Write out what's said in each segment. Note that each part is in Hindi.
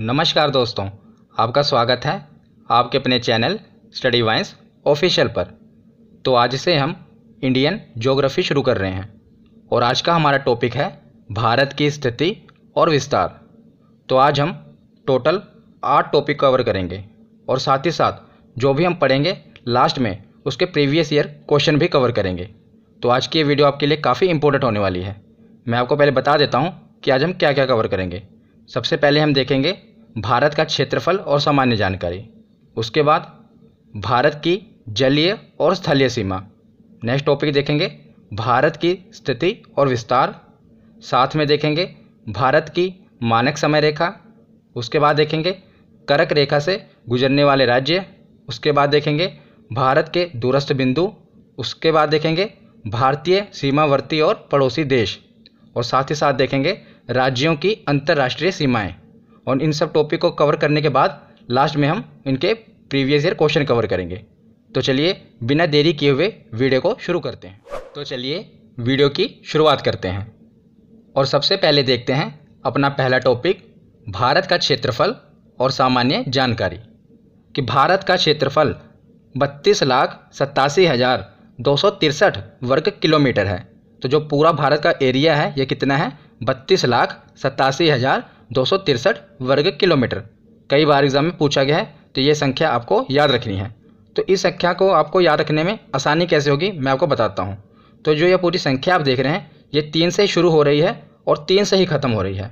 नमस्कार दोस्तों आपका स्वागत है आपके अपने चैनल स्टडी वाइंस ऑफिशियल पर तो आज से हम इंडियन ज्योग्राफी शुरू कर रहे हैं और आज का हमारा टॉपिक है भारत की स्थिति और विस्तार तो आज हम टोटल आठ टॉपिक कवर करेंगे और साथ ही साथ जो भी हम पढ़ेंगे लास्ट में उसके प्रीवियस ईयर क्वेश्चन भी कवर करेंगे तो आज की ये वीडियो आपके लिए काफ़ी इंपॉर्टेंट होने वाली है मैं आपको पहले बता देता हूँ कि आज हम क्या क्या कवर करेंगे सबसे पहले हम देखेंगे भारत का क्षेत्रफल और सामान्य जानकारी उसके बाद भारत की जलीय और स्थलीय सीमा नेक्स्ट टॉपिक देखेंगे भारत की स्थिति और विस्तार साथ में देखेंगे भारत की मानक समय रेखा उसके बाद देखेंगे करक रेखा से गुजरने वाले राज्य उसके बाद देखेंगे भारत के दूरस्थ बिंदु उसके बाद देखेंगे भारतीय सीमावर्ती और पड़ोसी देश और साथ ही साथ देखेंगे राज्यों की अंतर्राष्ट्रीय सीमाएं और इन सब टॉपिक को कवर करने के बाद लास्ट में हम इनके प्रीवियस ईयर क्वेश्चन कवर करेंगे तो चलिए बिना देरी किए हुए वीडियो को शुरू करते हैं तो चलिए वीडियो की शुरुआत करते हैं और सबसे पहले देखते हैं अपना पहला टॉपिक भारत का क्षेत्रफल और सामान्य जानकारी कि भारत का क्षेत्रफल बत्तीस लाख सत्तासी हज़ार दो सौ तिरसठ वर्ग किलोमीटर है तो जो पूरा भारत का एरिया है ये कितना है बत्तीस लाख सतासी हज़ार दो सौ तिरसठ वर्ग किलोमीटर कई बार एग्ज़ाम में पूछा गया है तो ये संख्या आपको याद रखनी है तो इस संख्या को आपको याद रखने में आसानी कैसे होगी मैं आपको बताता हूँ तो जो ये पूरी संख्या आप देख रहे हैं ये तीन से शुरू हो रही है और तीन से ही ख़त्म हो रही है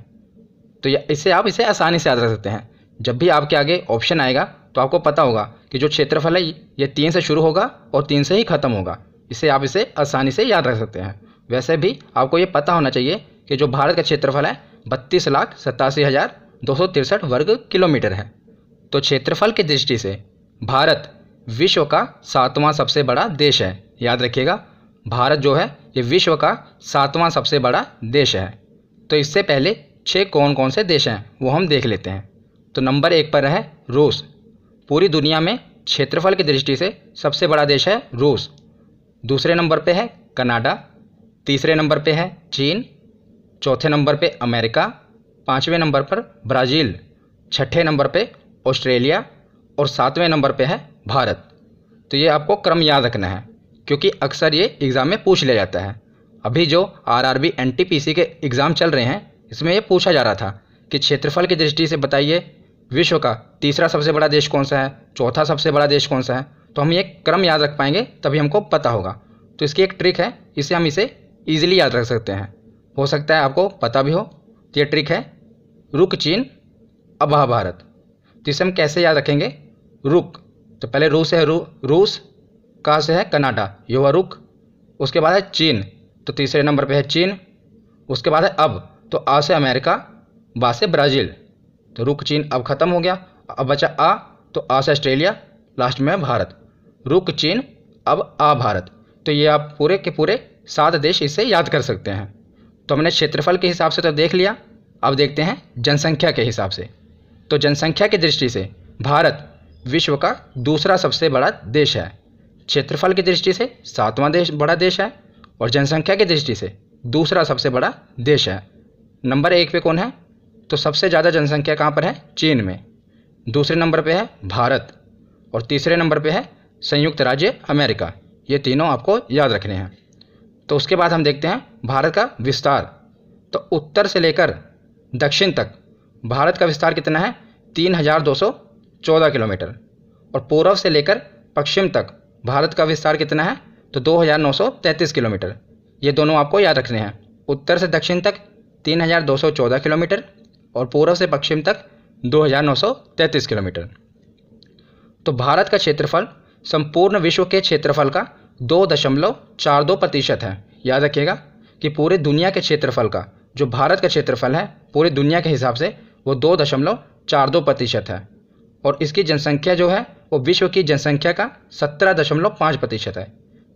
तो इससे आप इसे आसानी से याद रख सकते हैं जब भी आपके आगे ऑप्शन आएगा तो आपको पता होगा कि जो क्षेत्रफल है ये तीन से शुरू होगा और तीन से ही ख़त्म होगा इसे आप इसे आसानी से याद रख सकते हैं वैसे भी आपको ये पता होना चाहिए कि जो भारत का क्षेत्रफल है बत्तीस लाख सतासी हज़ार दो सौ तिरसठ वर्ग किलोमीटर है तो क्षेत्रफल की दृष्टि से भारत विश्व का सातवां सबसे बड़ा देश है याद रखिएगा भारत जो है ये विश्व का सातवां सबसे बड़ा देश है तो इससे पहले छः कौन कौन से देश हैं वो हम देख लेते हैं तो नंबर एक पर है रूस पूरी दुनिया में क्षेत्रफल की दृष्टि से सबसे बड़ा देश है रूस दूसरे नंबर पे है कनाडा तीसरे नंबर पे है चीन चौथे नंबर पे अमेरिका पाँचवें नंबर पर ब्राज़ील छठे नंबर पे ऑस्ट्रेलिया और सातवें नंबर पे है भारत तो ये आपको क्रम याद रखना है क्योंकि अक्सर ये एग्ज़ाम में पूछ लिया जाता है अभी जो आरआरबी एनटीपीसी के एग्ज़ाम चल रहे हैं इसमें ये पूछा जा रहा था कि क्षेत्रफल की दृष्टि से बताइए विश्व का तीसरा सबसे बड़ा देश कौन सा है चौथा सबसे बड़ा देश कौन सा है तो हम ये क्रम याद रख पाएंगे तभी हमको पता होगा तो इसकी एक ट्रिक है इसे हम इसे ईजिली याद रख सकते हैं हो सकता है आपको पता भी हो तो ये ट्रिक है रुक चीन अबह भारत तो इसे हम कैसे याद रखेंगे रुक तो पहले रूस है रू रूस कहाँ से है कनाडा ये हुआ रुक उसके बाद है चीन तो तीसरे नंबर पे है चीन उसके बाद है अब तो आ से अमेरिका बा से ब्राज़ील तो रुक चीन अब ख़त्म हो गया अब बचा आ तो आ से ऑस्ट्रेलिया लास्ट में है भारत रुक चीन अब आ भारत तो ये आप पूरे के पूरे सात देश इसे याद कर सकते हैं तो हमने क्षेत्रफल के हिसाब से तो देख लिया अब देखते हैं जनसंख्या के हिसाब से तो जनसंख्या की दृष्टि से भारत विश्व का दूसरा सबसे बड़ा देश है क्षेत्रफल की दृष्टि से सातवां देश बड़ा देश है और जनसंख्या की दृष्टि से दूसरा सबसे बड़ा देश है नंबर एक पे कौन है तो सबसे ज़्यादा जनसंख्या कहाँ पर है चीन में दूसरे नंबर पे है भारत और तीसरे नंबर पे है संयुक्त राज्य अमेरिका ये तीनों आपको याद रखने हैं तो उसके बाद हम देखते हैं भारत का विस्तार तो उत्तर से लेकर दक्षिण तक भारत का विस्तार कितना है तीन हज़ार दो सौ चौदह किलोमीटर और पूर्व से लेकर पश्चिम तक भारत का विस्तार कितना है तो दो हज़ार नौ सौ तैंतीस किलोमीटर ये दोनों आपको याद रखने हैं उत्तर से दक्षिण तक तीन हज़ार दो सौ चौदह किलोमीटर और पूर्व से पश्चिम तक दो हज़ार नौ सौ तैंतीस किलोमीटर तो भारत का क्षेत्रफल संपूर्ण विश्व के क्षेत्रफल का दो दशमलव चार दो प्रतिशत है याद रखिएगा कि पूरे दुनिया के क्षेत्रफल का जो भारत का क्षेत्रफल है पूरी दुनिया के हिसाब से वो दो दशमलव चार दो प्रतिशत है और इसकी जनसंख्या जो है वो विश्व की जनसंख्या का सत्रह दशमलव पाँच प्रतिशत है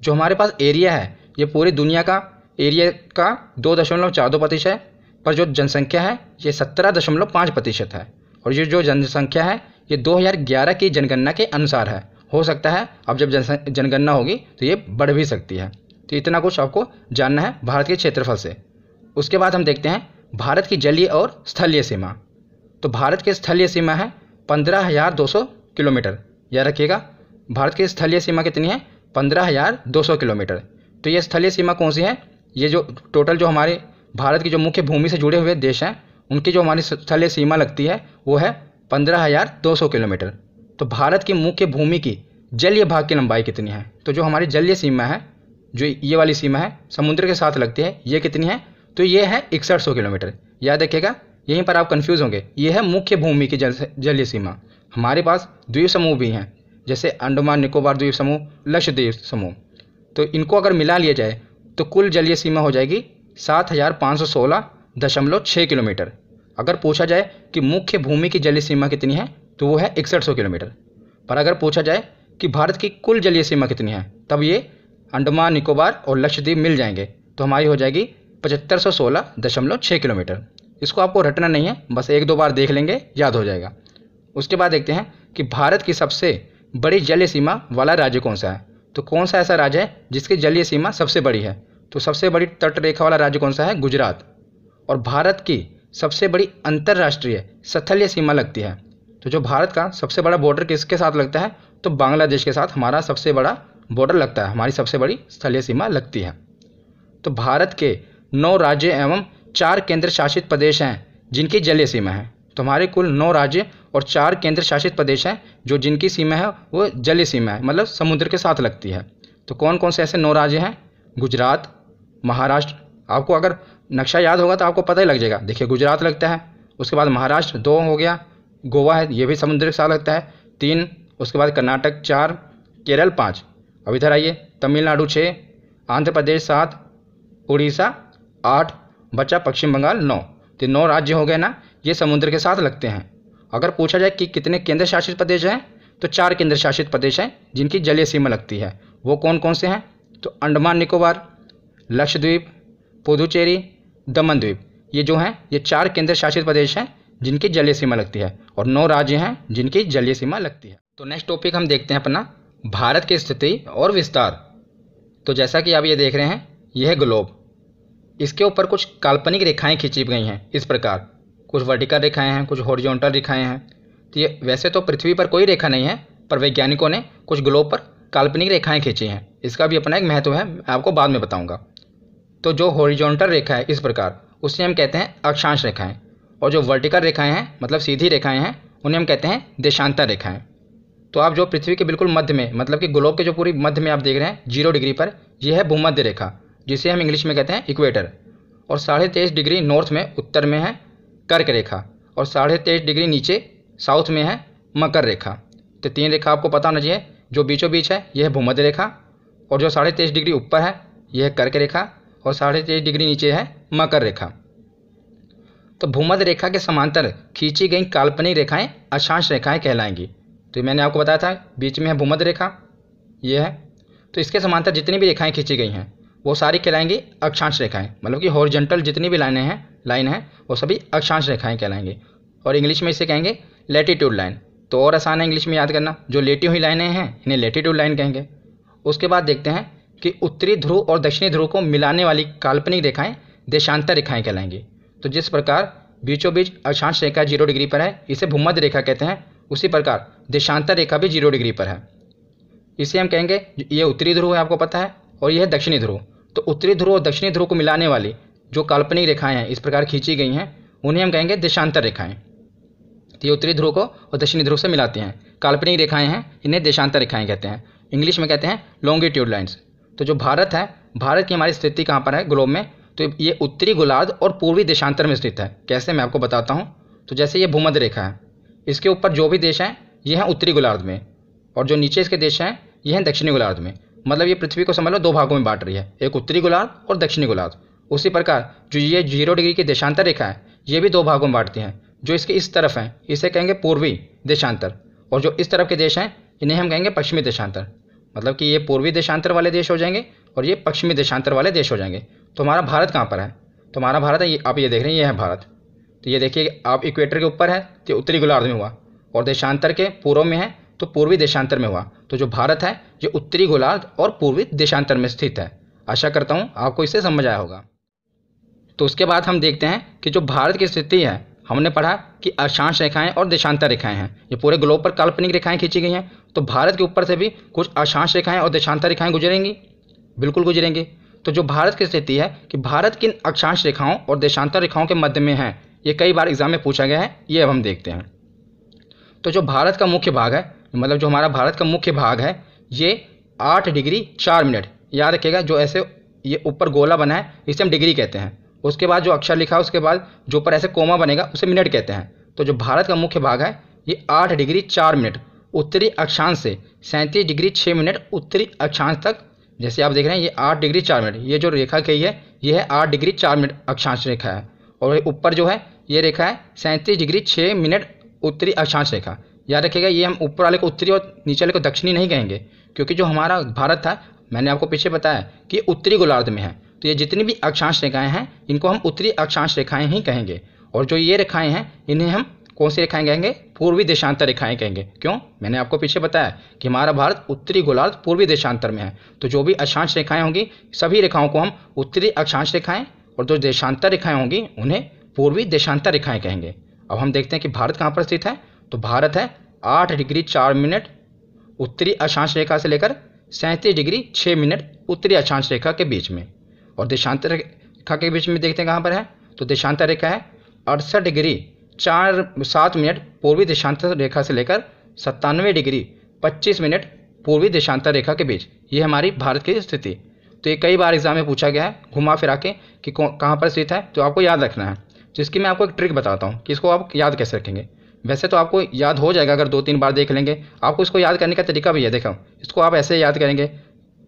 जो हमारे पास एरिया है ये पूरी दुनिया का एरिया का दो दशमलव चार दो प्रतिशत है पर जो जनसंख्या है ये सत्रह दशमलव पाँच प्रतिशत है और ये जो जनसंख्या है ये दो हज़ार ग्यारह की जनगणना के अनुसार है हो सकता है अब जब जन जनगणना होगी तो ये बढ़ भी सकती है तो इतना कुछ आपको जानना है भारत के क्षेत्रफल से उसके बाद हम देखते हैं भारत की जलीय और स्थलीय सीमा तो भारत की स्थलीय सीमा है पंद्रह हज़ार दो सौ किलोमीटर याद रखिएगा भारत की स्थलीय सीमा कितनी है पंद्रह हज़ार दो सौ किलोमीटर तो ये स्थलीय सीमा कौन सी है ये जो टोटल जो हमारे भारत की जो मुख्य भूमि से जुड़े हुए देश हैं उनकी जो हमारी स्थलीय सीमा लगती है वो है पंद्रह हज़ार दो सौ किलोमीटर तो भारत की मुख्य भूमि की जलीय भाग की लंबाई कितनी है तो जो हमारी जलीय सीमा है जो ये वाली सीमा है समुद्र के साथ लगती है ये कितनी है तो ये है इकसठ सौ किलोमीटर याद रखिएगा यहीं पर आप कन्फ्यूज़ होंगे ये है मुख्य भूमि की जलीय सीमा हमारे पास द्वीप समूह भी हैं जैसे अंडमान निकोबार द्वीप समूह लक्षद्वीप समूह तो इनको अगर मिला लिया जाए तो कुल जलीय सीमा हो जाएगी सात हज़ार पाँच सौ सोलह दशमलव छः किलोमीटर अगर पूछा जाए कि मुख्य भूमि की जलीय सीमा कितनी है तो वो है इकसठ सौ किलोमीटर पर अगर पूछा जाए कि भारत की कुल जलीय सीमा कितनी है तब ये अंडमान निकोबार और लक्षद्वीप मिल जाएंगे तो हमारी हो जाएगी पचहत्तर सौ सोलह दशमलव छः किलोमीटर इसको आपको रटना नहीं है बस एक दो बार देख लेंगे याद हो जाएगा उसके बाद देखते हैं कि भारत की सबसे बड़ी जलीय सीमा वाला राज्य कौन सा है तो कौन सा ऐसा राज्य है जिसकी जलीय सीमा सबसे बड़ी है तो सबसे बड़ी तट रेखा वाला राज्य कौन सा है गुजरात और भारत की सबसे बड़ी अंतर्राष्ट्रीय स्थलीय सीमा लगती है तो जो भारत का सबसे बड़ा बॉर्डर किसके साथ लगता है तो बांग्लादेश के साथ हमारा सबसे बड़ा बॉर्डर लगता है हमारी सबसे बड़ी स्थलीय सीमा लगती है तो भारत के नौ राज्य एवं चार केंद्र शासित प्रदेश हैं जिनकी जलीय सीमा है तो हमारे कुल नौ राज्य और चार केंद्र शासित प्रदेश हैं जो जिनकी सीमा है वो जलीय सीमा है मतलब समुद्र के साथ लगती है तो कौन कौन से ऐसे नौ राज्य हैं गुजरात महाराष्ट्र आपको अगर नक्शा याद होगा तो आपको पता ही लग जाएगा देखिए गुजरात लगता है उसके बाद महाराष्ट्र दो हो गया गोवा है ये भी समुद्री सा लगता है तीन उसके बाद कर्नाटक चार केरल पाँच अब इधर आइए तमिलनाडु छः आंध्र प्रदेश सात उड़ीसा आठ बचा पश्चिम बंगाल नौ तो नौ राज्य हो गए ना ये समुद्र के साथ लगते हैं अगर पूछा जाए कि कितने केंद्र शासित प्रदेश हैं तो चार केंद्र शासित प्रदेश हैं जिनकी जलीय सीमा लगती है वो कौन कौन से हैं तो अंडमान निकोबार लक्षद्वीप पुदुचेरी दमन द्वीप ये जो हैं ये चार केंद्र शासित प्रदेश हैं जिनकी जलीय सीमा लगती है और नौ राज्य हैं जिनकी जलीय सीमा लगती है तो नेक्स्ट टॉपिक हम देखते हैं अपना भारत की स्थिति और विस्तार तो जैसा कि आप ये देख रहे हैं यह ग्लोब इसके ऊपर कुछ काल्पनिक रेखाएं खींची गई हैं इस प्रकार कुछ वर्टिकल रेखाएं हैं कुछ हॉरिजॉन्टल रेखाएं हैं तो ये वैसे तो पृथ्वी पर कोई रेखा नहीं है पर वैज्ञानिकों ने कुछ ग्लोब पर काल्पनिक रेखाएं खींची हैं इसका भी अपना एक महत्व है मैं आपको बाद में बताऊंगा तो जो हॉरिजॉन्टल रेखा है इस प्रकार उसे हम कहते हैं अक्षांश रेखाएँ और जो वर्टिकल रेखाएं हैं मतलब सीधी रेखाएं हैं उन्हें हम कहते हैं देशांतर रेखाएं तो आप जो पृथ्वी के बिल्कुल मध्य में मतलब कि ग्लोब के जो पूरी मध्य में आप देख रहे हैं जीरो डिग्री पर यह है भूमध्य रेखा जिसे हम इंग्लिश में कहते हैं इक्वेटर और साढ़े तेईस डिग्री नॉर्थ में उत्तर में है कर्क रेखा और साढ़े तेईस डिग्री नीचे साउथ में है मकर रेखा तो तीन रेखा आपको पता होना चाहिए जो बीचों बीच है यह भूमध्य रेखा और जो साढ़े तेईस डिग्री ऊपर है यह कर्क रेखा और साढ़े तेईस डिग्री नीचे है मकर रेखा तो भूमध्य रेखा के समांतर खींची गई काल्पनिक रेखाएं अक्षांश रेखाएं कहलाएंगी तो मैंने आपको बताया था बीच में है भूमध्य रेखा ये है तो इसके समांतर जितनी भी रेखाएं खींची गई हैं वो सारी कहलाएंगी अक्षांश रेखाएं मतलब कि हॉरिजेंटल जितनी भी लाइनें हैं लाइन हैं वो सभी अक्षांश रेखाएँ कहलाएंगी और इंग्लिश में इसे कहेंगे लेटीट्यूड लाइन तो और आसान है इंग्लिश में याद करना जो लेटी हुई लाइनें हैं इन्हें लेटीट्यूड लाइन कहेंगे उसके बाद देखते हैं कि उत्तरी ध्रुव और दक्षिणी ध्रुव को मिलाने वाली काल्पनिक रेखाएं देशांतर रेखाएं कहलाएंगी तो जिस प्रकार बीचों बीच अक्षांश रेखा जीरो डिग्री पर है इसे भूमध्य रेखा कहते हैं उसी प्रकार देशांतर रेखा भी जीरो डिग्री पर है इसे हम कहेंगे ये उत्तरी ध्रुव है आपको पता है और यह दक्षिणी ध्रुव तो उत्तरी ध्रुव और दक्षिणी ध्रुव को मिलाने वाली जो काल्पनिक रेखाएं हैं इस प्रकार खींची गई हैं उन्हें हम कहेंगे देशांतर रेखाएं तो ये उत्तरी ध्रुव को और दक्षिणी ध्रुव से मिलाती हैं काल्पनिक रेखाएं हैं इन्हें देशांतर रेखाएं कहते हैं इंग्लिश में कहते हैं लॉन्गिट्यूड लाइन्स तो जो भारत है भारत की हमारी स्थिति कहाँ पर है ग्लोब में तो ये उत्तरी गोलार्ध और पूर्वी देशांतर में स्थित है कैसे मैं आपको बताता हूँ तो जैसे ये भूमध्य रेखा है इसके ऊपर जो भी देश हैं ये हैं उत्तरी गोलार्ध में और जो नीचे इसके देश हैं ये हैं दक्षिणी गोलार्ध में मतलब ये पृथ्वी को समझ लो दो भागों में बांट रही है एक उत्तरी गोलार्ध और दक्षिणी गोलार्ध उसी प्रकार जो ये जीरो डिग्री की देशांतर रेखा है ये भी दो भागों में बांटती हैं जो इसके इस तरफ हैं इसे कहेंगे पूर्वी देशांतर और जो इस तरफ के देश हैं इन्हें हम कहेंगे पश्चिमी देशांतर मतलब कि ये पूर्वी देशांतर वाले देश हो जाएंगे और ये पश्चिमी देशांतर वाले देश हो जाएंगे तो हमारा भारत कहाँ पर है तो हमारा भारत है ये आप ये देख रहे हैं ये है भारत तो ये देखिए आप इक्वेटर के ऊपर है तो उत्तरी गोलार्ध में हुआ और देशांतर के पूर्व में है तो पूर्वी देशांतर में हुआ तो जो भारत है ये उत्तरी गोलार्ध और पूर्वी देशांतर में स्थित है आशा करता हूँ आपको इसे समझ आया होगा तो उसके बाद हम देखते हैं कि जो भारत की स्थिति है हमने पढ़ा कि अक्षांश रेखाएं और देशांतर रेखाएं हैं ये पूरे ग्लोब पर काल्पनिक रेखाएं खींची गई हैं तो भारत के ऊपर से भी कुछ अक्षांश रेखाएं और देशांतर रेखाएं गुजरेंगी बिल्कुल गुजरेंगी तो जो भारत की स्थिति है कि भारत किन अक्षांश रेखाओं और देशांतर रेखाओं के मध्य में है ये कई बार एग्जाम में पूछा गया है ये अब हम देखते हैं तो जो भारत का मुख्य भाग है मतलब जो हमारा भारत का मुख्य भाग है ये आठ डिग्री चार मिनट याद रखिएगा जो ऐसे ये ऊपर गोला बना है इसे हम डिग्री कहते हैं उसके बाद जो अक्षर लिखा है उसके बाद जो ऊपर ऐसे कोमा बनेगा उसे मिनट कहते हैं तो जो भारत का मुख्य भाग है ये आठ डिग्री चार मिनट उत्तरी अक्षांश से सैंतीस डिग्री छः मिनट उत्तरी अक्षांश तक जैसे आप देख रहे हैं ये आठ डिग्री चार मिनट ये जो रेखा कही है ये है आठ डिग्री चार मिनट अक्षांश रेखा है और ऊपर जो है ये रेखा है सैंतीस डिग्री छः मिनट उत्तरी अक्षांश रेखा याद रखिएगा ये हम ऊपर वाले को उत्तरी और नीचे वाले को दक्षिणी नहीं कहेंगे क्योंकि जो हमारा भारत था मैंने आपको पीछे बताया कि उत्तरी गोलार्ध में है तो ये जितनी भी अक्षांश रेखाएँ हैं इनको हम उत्तरी अक्षांश रेखाएँ ही कहेंगे और जो ये रेखाएँ हैं इन्हें हम कौन सी रेखाएं कहेंगे पूर्वी देशांतर रेखाएं कहेंगे क्यों मैंने आपको पीछे बताया कि हमारा भारत उत्तरी गोलार्ध पूर्वी देशांतर में है तो जो भी अक्षांश रेखाएं होंगी सभी रेखाओं को हम उत्तरी अक्षांश रेखाएं और जो देशांतर रेखाएं होंगी उन्हें पूर्वी देशांतर रेखाएं कहेंगे अब हम देखते हैं कि भारत कहाँ पर स्थित है तो भारत है आठ डिग्री चार मिनट उत्तरी अक्षांश रेखा से लेकर सैंतीस डिग्री छः मिनट उत्तरी अक्षांश रेखा के बीच में और देशांतर रेखा के बीच में देखते हैं कहाँ पर है तो देशांतर रेखा है अड़सठ डिग्री चार सात मिनट पूर्वी देशांतर रेखा से लेकर सत्तानवे डिग्री पच्चीस मिनट पूर्वी देशांतर रेखा के बीच ये हमारी भारत की स्थिति तो ये कई बार एग्जाम में पूछा गया है घुमा फिरा के कि कहाँ पर स्थित है तो आपको याद रखना है जिसकी मैं आपको एक ट्रिक बताता हूँ कि इसको आप याद कैसे रखेंगे वैसे तो आपको याद हो जाएगा अगर दो तीन बार देख लेंगे आपको इसको याद करने का तरीका भी है देखो इसको आप ऐसे याद करेंगे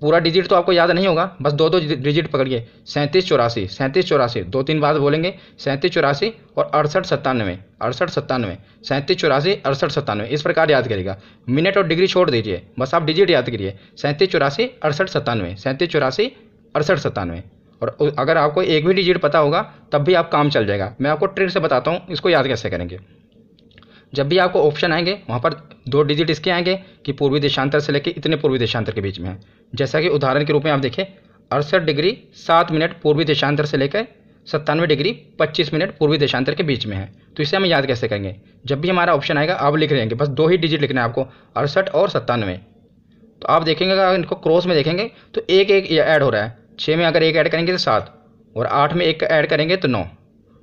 पूरा डिजिट तो आपको याद नहीं होगा बस दो दो डिजिट पकड़िए सैंतीस चौरासी सैंतीस चौरासी दो तीन बार बोलेंगे सैंतीस चौरासी और अड़सठ सत्तानवे अड़सठ सत्तानवे सैंतीस चौरासी अड़सठ सत्तानवे इस प्रकार याद करिएगा मिनट और डिग्री छोड़ दीजिए बस आप डिजिट याद करिए सैंतीस चौरासी अड़सठ सत्तानवे सैंतीस चौरासी अड़सठ सत्तानवे और अगर आपको एक भी डिजिट पता होगा तब भी आप काम चल जाएगा मैं आपको ट्रिक से बताता हूँ इसको याद कैसे करेंगे जब भी आपको ऑप्शन आएंगे वहाँ पर दो डिजिट इसके आएंगे कि पूर्वी देशांतर से लेकर इतने पूर्वी देशांतर के बीच में है जैसा कि उदाहरण के रूप में आप देखें अड़सठ डिग्री सात मिनट पूर्वी देशांतर से लेकर सत्तानवे डिग्री पच्चीस मिनट पूर्वी देशांतर के बीच में है तो इसे हम याद कैसे करेंगे जब भी हमारा ऑप्शन आएगा आप लिख लेंगे बस दो ही डिजिट लिखना है आपको अड़सठ और सत्तानवे तो आप देखेंगे अगर इनको क्रॉस में देखेंगे तो एक एक ऐड हो रहा है छः में अगर एक ऐड करेंगे तो सात और आठ में एक ऐड करेंगे तो नौ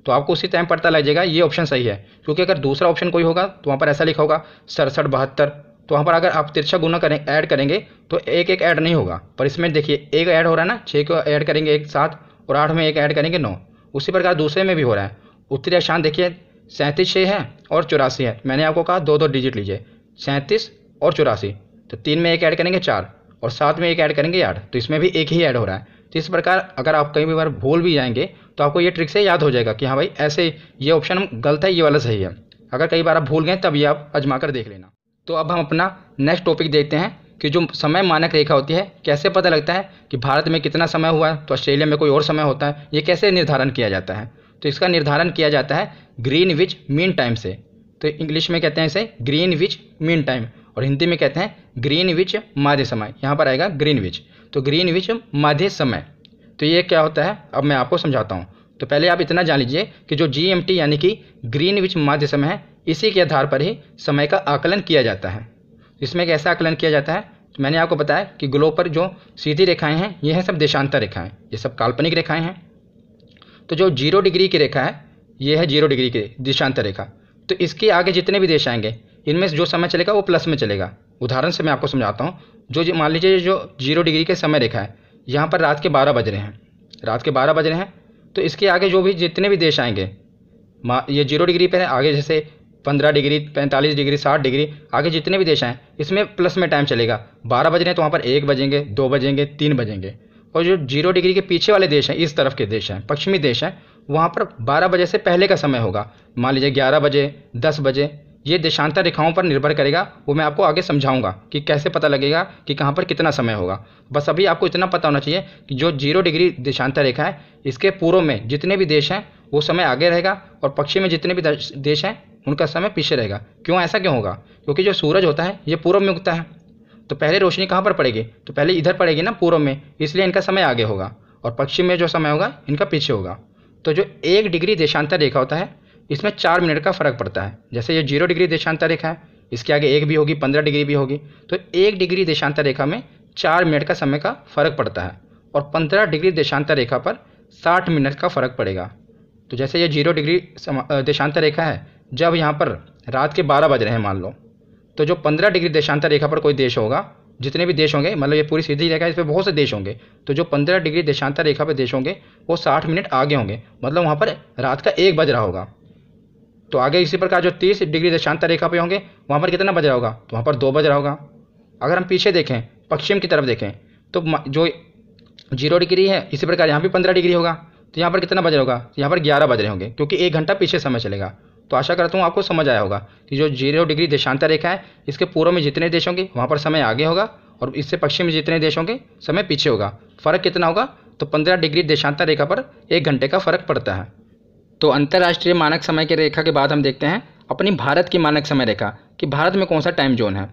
तो आपको उसी टाइम पता लग जाएगा ये ऑप्शन सही है क्योंकि अगर दूसरा ऑप्शन कोई होगा तो वहाँ पर ऐसा लिखा होगा सड़सठ बहत्तर तो वहाँ पर अगर आप तिरछा गुना करें ऐड करेंगे तो एक एक ऐड नहीं होगा पर इसमें देखिए एक ऐड हो रहा है ना छः को ऐड करेंगे एक सात और आठ में एक ऐड करेंगे नौ उसी प्रकार दूसरे में भी हो रहा है उत्तरी आसान देखिए सैंतीस छः है और चौरासी है मैंने आपको कहा दो दो डिजिट लीजिए सैंतीस और चौरासी तो तीन में एक ऐड करेंगे चार और सात में एक ऐड करेंगे आठ तो इसमें भी एक ही ऐड हो रहा है तो इस प्रकार अगर आप कई बार भूल भी जाएंगे तो आपको ये ट्रिक से याद हो जाएगा कि हाँ भाई ऐसे ये ऑप्शन गलत है ये वाला सही है अगर कई बार आप भूल गए तब ये आप अजमा कर देख लेना तो अब हम अपना नेक्स्ट टॉपिक देखते हैं कि जो समय मानक रेखा होती है कैसे पता लगता है कि भारत में कितना समय हुआ है तो ऑस्ट्रेलिया में कोई और समय होता है ये कैसे निर्धारण किया जाता है तो इसका निर्धारण किया जाता है ग्रीन विच मीन टाइम से तो इंग्लिश में कहते हैं इसे ग्रीन विच मीन टाइम और हिंदी में कहते हैं ग्रीन विच माध्य समय यहाँ पर आएगा ग्रीन विच तो ग्रीन विच मध्य समय तो ये क्या होता है अब मैं आपको समझाता हूँ तो पहले आप इतना जान लीजिए कि जो जी यानी कि ग्रीन विच माध्य समय है इसी के आधार पर ही समय का आकलन किया जाता है इसमें कैसा आकलन किया जाता है तो मैंने आपको बताया कि ग्लोब पर जो सीधी रेखाएं हैं ये हैं सब देशांतर रेखाएं ये सब काल्पनिक रेखाएं हैं तो जो जीरो डिग्री की रेखा है ये है जीरो डिग्री की देशांतर रेखा तो इसके आगे जितने भी देश आएंगे इनमें जो समय चलेगा वो प्लस में चलेगा उदाहरण से मैं आपको समझाता हूँ जो जो मान लीजिए जो जीरो डिग्री के समय रेखा है यहाँ पर रात के बारह बज रहे हैं रात के बारह बज रहे हैं तो इसके आगे जो भी जितने भी देश आएंगे ये जीरो डिग्री पर आगे जैसे पंद्रह डिग्री पैंतालीस डिग्री साठ डिग्री आगे जितने भी देश हैं इसमें प्लस में टाइम चलेगा बारह बज रहे हैं तो वहाँ पर एक बजेंगे दो बजेंगे तीन बजेंगे और जो जीरो डिग्री के पीछे वाले देश हैं इस तरफ के देश हैं पश्चिमी देश हैं वहाँ पर बारह बजे से पहले का समय होगा मान लीजिए ग्यारह बजे दस बजे ये देशांतर रेखाओं पर निर्भर करेगा वो मैं आपको आगे समझाऊंगा कि कैसे पता लगेगा कि कहाँ पर कितना समय होगा बस अभी आपको इतना पता होना चाहिए कि जो जीरो डिग्री देशांतर रेखा है इसके पूर्व में जितने भी देश हैं वो समय आगे रहेगा और पश्चिम में जितने भी देश हैं उनका समय पीछे रहेगा क्यों ऐसा क्यों होगा क्योंकि जो सूरज होता है ये पूर्व में उगता है तो पहले रोशनी कहाँ पर पड़ेगी तो पहले इधर पड़ेगी ना पूर्व में इसलिए इनका समय आगे होगा और पश्चिम में जो समय होगा इनका पीछे होगा तो जो एक डिग्री देशांतर रेखा होता है इसमें चार मिनट का फ़र्क पड़ता है जैसे ये जीरो डिग्री देशांतर रेखा है इसके आगे एक भी होगी पंद्रह डिग्री भी होगी तो एक डिग्री देशांतर रेखा में चार मिनट का समय का फ़र्क पड़ता है और पंद्रह डिग्री देशांतर रेखा पर साठ मिनट का फ़र्क पड़ेगा तो जैसे ये जीरो डिग्री देशांतर रेखा है जब यहाँ पर रात के बारह बज रहे हैं मान लो तो जो पंद्रह डिग्री देशांतर रेखा पर कोई देश होगा जितने भी देश होंगे मतलब ये पूरी सीधी रेखा है इस पर बहुत से देश होंगे तो जो पंद्रह डिग्री देशांतर रेखा पर देश होंगे वो साठ मिनट आगे होंगे मतलब वहाँ पर रात का एक बज रहा होगा तो आगे इसी प्रकार जो तीस डिग्री दशांतर रेखा पे होंगे वहाँ पर कितना बज रहा होगा तो वहाँ पर दो बज रहा होगा अगर हम पीछे देखें पश्चिम की तरफ देखें तो जो जीरो डिग्री है इसी प्रकार यहाँ भी पंद्रह डिग्री होगा तो यहाँ पर कितना बज रहा होगा तो यहाँ पर ग्यारह बज रहे होंगे क्योंकि एक घंटा पीछे समय चलेगा तो आशा करता हूँ आपको समझ आया होगा कि जो जीरो डिग्री देशांतर रेखा है इसके पूर्व में जितने देश होंगे वहाँ पर समय आगे होगा और इससे पश्चिम में जितने देश होंगे समय पीछे होगा फ़र्क कितना होगा तो पंद्रह डिग्री देशांतर रेखा पर एक घंटे का फ़र्क पड़ता है तो अंतर्राष्ट्रीय मानक समय की रेखा के बाद हम देखते हैं अपनी भारत की मानक समय रेखा कि भारत में कौन सा टाइम जोन है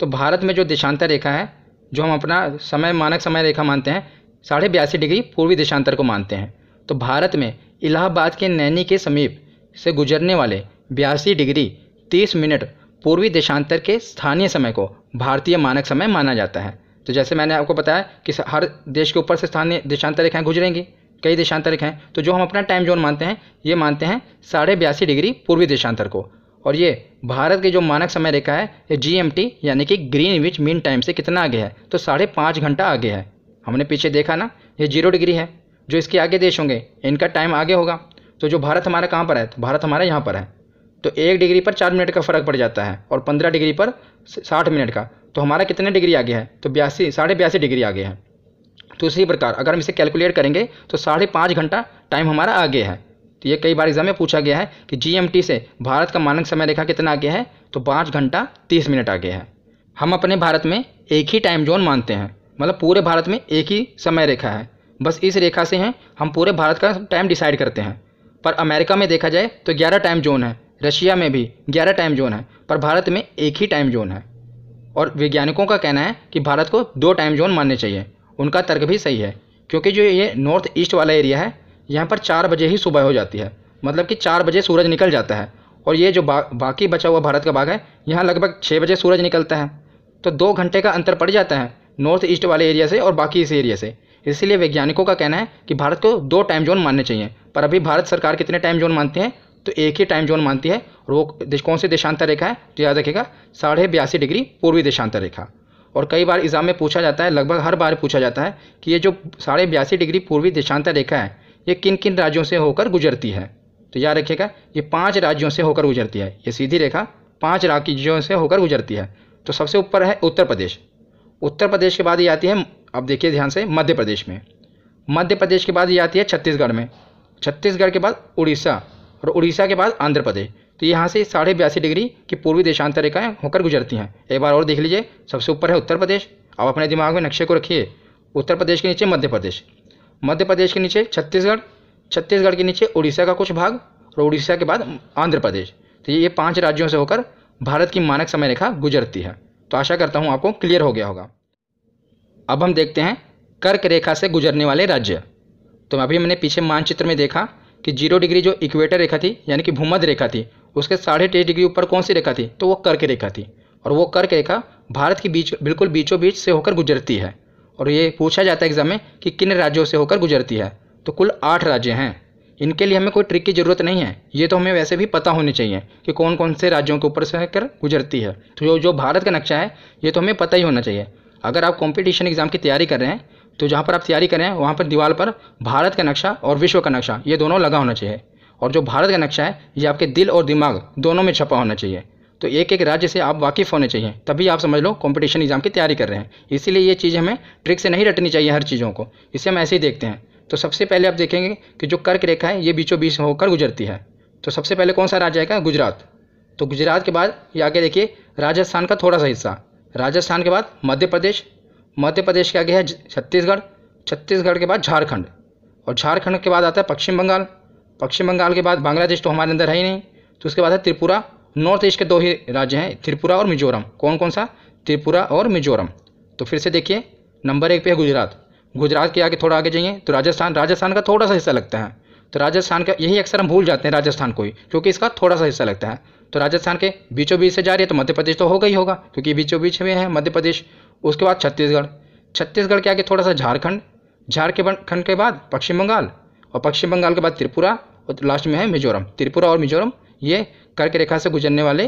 तो भारत में जो देशांतर रेखा है जो हम अपना समय मानक समय रेखा मानते हैं साढ़े बयासी डिग्री पूर्वी देशांतर को मानते हैं तो भारत में इलाहाबाद के नैनी के समीप से गुजरने वाले बयासी डिग्री तीस मिनट पूर्वी देशांतर के स्थानीय समय को भारतीय मानक समय माना जाता है तो जैसे मैंने आपको बताया कि हर देश के ऊपर से स्थानीय देशांतर रेखाएँ गुजरेंगी कई देशांतरिक हैं तो जो हम अपना टाइम जोन मानते हैं ये मानते हैं साढ़े बयासी डिग्री पूर्वी देशांतर को और ये भारत की जो मानक समय रेखा है ये जी यानी कि ग्रीन विच मीन टाइम से कितना आगे है तो साढ़े पाँच घंटा आगे है हमने पीछे देखा ना ये जीरो डिग्री है जो इसके आगे देश होंगे इनका टाइम आगे होगा तो जो भारत हमारा कहाँ पर है तो भारत हमारा यहाँ पर है तो एक डिग्री पर चार मिनट का फ़र्क पड़ जाता है और पंद्रह डिग्री पर साठ मिनट का तो हमारा कितने डिग्री आगे है तो बयासी साढ़े बयासी डिग्री आगे है तो इसी प्रकार अगर हम इसे कैलकुलेट करेंगे तो साढ़े पाँच घंटा टाइम हमारा आगे है तो ये कई बार एग्जाम में पूछा गया है कि जी से भारत का मानक समय रेखा कितना आगे है तो पाँच घंटा तीस मिनट आगे है हम अपने भारत में एक ही टाइम जोन मानते हैं मतलब पूरे भारत में एक ही समय रेखा है बस इस रेखा से हैं हम पूरे भारत का टाइम डिसाइड करते हैं पर अमेरिका में देखा जाए तो ग्यारह टाइम जोन है रशिया में भी ग्यारह टाइम जोन है पर भारत में एक ही टाइम जोन है और वैज्ञानिकों का कहना है कि भारत को दो टाइम जोन मानने चाहिए उनका तर्क भी सही है क्योंकि जो ये नॉर्थ ईस्ट वाला एरिया है यहाँ पर चार बजे ही सुबह हो जाती है मतलब कि चार बजे सूरज निकल जाता है और ये जो बा, बाकी बचा हुआ भारत का भाग है यहाँ लगभग छः बजे सूरज निकलता है तो दो घंटे का अंतर पड़ जाता है नॉर्थ ईस्ट वाले एरिया से और बाकी इस एरिया से इसीलिए वैज्ञानिकों का कहना है कि भारत को दो टाइम जोन मानने चाहिए पर अभी भारत सरकार कितने टाइम जोन मानती है तो एक ही टाइम जोन मानती है और वो कौन सी देशांतर रेखा है तो याद रखेगा साढ़े बयासी डिग्री पूर्वी देशांतर रेखा और कई बार एग्ज़ाम में पूछा जाता है लगभग हर बार पूछा जाता है कि ये जो साढ़े बयासी डिग्री पूर्वी दिशांतर रेखा है ये किन किन राज्यों से होकर गुजरती है तो याद रखिएगा ये पाँच राज्यों से होकर गुजरती है ये सीधी रेखा पाँच राज्यों से होकर गुजरती है तो सबसे ऊपर है उत्तर प्रदेश उत्तर प्रदेश के बाद ये आती है अब देखिए ध्यान से मध्य प्रदेश में मध्य प्रदेश के बाद ये आती है छत्तीसगढ़ में छत्तीसगढ़ के बाद उड़ीसा और उड़ीसा के बाद आंध्र प्रदेश तो यहाँ से साढ़े बयासी डिग्री की पूर्वी देशांतर रेखाएँ होकर गुजरती हैं एक बार और देख लीजिए सबसे ऊपर है उत्तर प्रदेश अब अपने दिमाग में नक्शे को रखिए उत्तर प्रदेश के नीचे मध्य प्रदेश मध्य प्रदेश के नीचे छत्तीसगढ़ छत्तीसगढ़ के नीचे उड़ीसा का कुछ भाग और उड़ीसा के बाद आंध्र प्रदेश तो ये पाँच राज्यों से होकर भारत की मानक समय रेखा गुजरती है तो आशा करता हूँ आपको क्लियर हो गया होगा अब हम देखते हैं कर्क रेखा से गुजरने वाले राज्य तो अभी मैंने पीछे मानचित्र में देखा कि जीरो डिग्री जो इक्वेटर रेखा थी यानी कि भूमध्य रेखा थी उसके साढ़े तेईस डिग्री ऊपर कौन सी रेखा थी तो वो कर के रेखा थी और वो कर के रेखा भारत की बीच बिल्कुल बीचों बीच से होकर गुजरती है और ये पूछा जाता है एग्जाम में कि किन राज्यों से होकर गुजरती है तो कुल आठ राज्य हैं इनके लिए हमें कोई ट्रिक की ज़रूरत नहीं है ये तो हमें वैसे भी पता होने चाहिए कि कौन कौन से राज्यों के ऊपर से होकर गुजरती है तो जो जो भारत का नक्शा है ये तो हमें पता ही होना चाहिए अगर आप कॉम्पिटिशन एग्ज़ाम की तैयारी कर रहे हैं तो जहाँ पर आप तैयारी करें वहाँ पर दीवार पर भारत का नक्शा और विश्व का नक्शा ये दोनों लगा होना चाहिए और जो भारत का नक्शा है ये आपके दिल और दिमाग दोनों में छपा होना चाहिए तो एक एक राज्य से आप वाकिफ़ होने चाहिए तभी आप समझ लो कॉम्पिटिशन एग्जाम की तैयारी कर रहे हैं इसीलिए ये चीज़ हमें ट्रिक से नहीं रटनी चाहिए हर चीज़ों को इसे हम ऐसे ही देखते हैं तो सबसे पहले आप देखेंगे कि जो कर्क रेखा है ये बीचों बीच होकर गुजरती है तो सबसे पहले कौन सा राज्य आएगा गुजरात तो गुजरात के बाद ये आगे देखिए राजस्थान का थोड़ा सा हिस्सा राजस्थान के बाद मध्य प्रदेश मध्य प्रदेश के आगे है छत्तीसगढ़ छत्तीसगढ़ के बाद झारखंड और झारखंड के बाद आता है पश्चिम बंगाल पश्चिम बंगाल के बाद बांग्लादेश तो हमारे अंदर है ही नहीं तो उसके बाद है त्रिपुरा नॉर्थ ईस्ट के दो ही राज्य हैं त्रिपुरा और मिजोरम कौन कौन सा त्रिपुरा और मिजोरम तो फिर से देखिए नंबर एक पे है गुजरात गुजरात के आगे थोड़ा आगे जाइए तो राजस्थान राजस्थान का थोड़ा सा हिस्सा लगता है तो राजस्थान का यही अक्सर हम भूल जाते हैं राजस्थान को ही क्योंकि इसका थोड़ा सा हिस्सा लगता है तो राजस्थान के बीचों बीच से जा रही है तो मध्य प्रदेश तो होगा ही होगा क्योंकि बीचों बीच में है मध्य प्रदेश उसके बाद छत्तीसगढ़ छत्तीसगढ़ के आगे थोड़ा सा झारखंड झारखंड के बाद पश्चिम बंगाल और पश्चिम बंगाल के बाद त्रिपुरा और लास्ट में है मिजोरम त्रिपुरा और मिजोरम ये कर्क रेखा से गुजरने वाले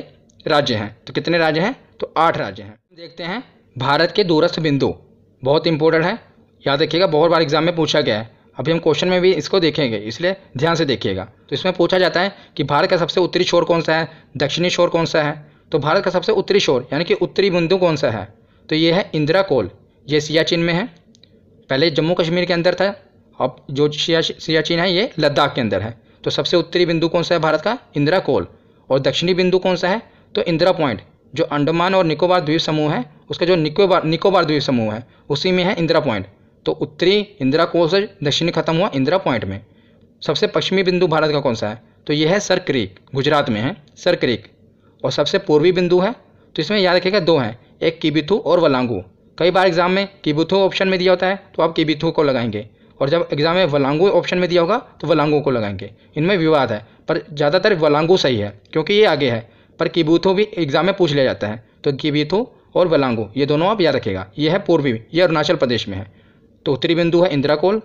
राज्य हैं तो कितने राज्य हैं तो आठ राज्य हैं देखते हैं भारत के दूरस्थ बिंदु बहुत इंपॉर्टेंट है याद रखिएगा बहुत बार एग्जाम में पूछा गया है अभी हम क्वेश्चन में भी इसको देखेंगे इसलिए ध्यान से देखिएगा तो इसमें पूछा जाता है कि भारत का सबसे उत्तरी शोर कौन सा है दक्षिणी शोर कौन सा है तो भारत का सबसे उत्तरी शोर यानी कि उत्तरी बिंदु कौन सा है तो ये है इंदिरा कोल ये सियाचिन में है पहले जम्मू कश्मीर के अंदर था अब जो सियाचिन है ये लद्दाख के अंदर है तो सबसे उत्तरी बिंदु कौन सा है भारत का इंदिरा कोल और दक्षिणी बिंदु कौन सा है तो इंदिरा पॉइंट जो अंडमान और निकोबार द्वीप समूह है उसका जो निकोबार निकोबार द्वीप समूह है उसी में है इंदिरा पॉइंट तो उत्तरी इंदिरा कोल से दक्षिणी खत्म हुआ इंदिरा पॉइंट में सबसे पश्चिमी बिंदु भारत का कौन सा है तो यह है सर क्रीक गुजरात में है सर क्रीक और सबसे पूर्वी बिंदु है तो इसमें याद रखिएगा दो हैं एक किबिथू और वलांगू कई बार एग्जाम में किबिथू ऑप्शन में दिया होता है तो आप किबिथू को लगाएंगे और जब एग्ज़ाम में वलांगो ऑप्शन में दिया होगा तो वलांगो को लगाएंगे इनमें विवाद है पर ज़्यादातर वलांगो सही है क्योंकि ये आगे है पर किबूथो भी एग्ज़ाम में पूछ लिया जाता है तो किबूथो और वलांगो ये दोनों आप याद रखेगा ये है पूर्वी ये अरुणाचल प्रदेश में है तो उत्तरी बिंदु है इंदिरा कोल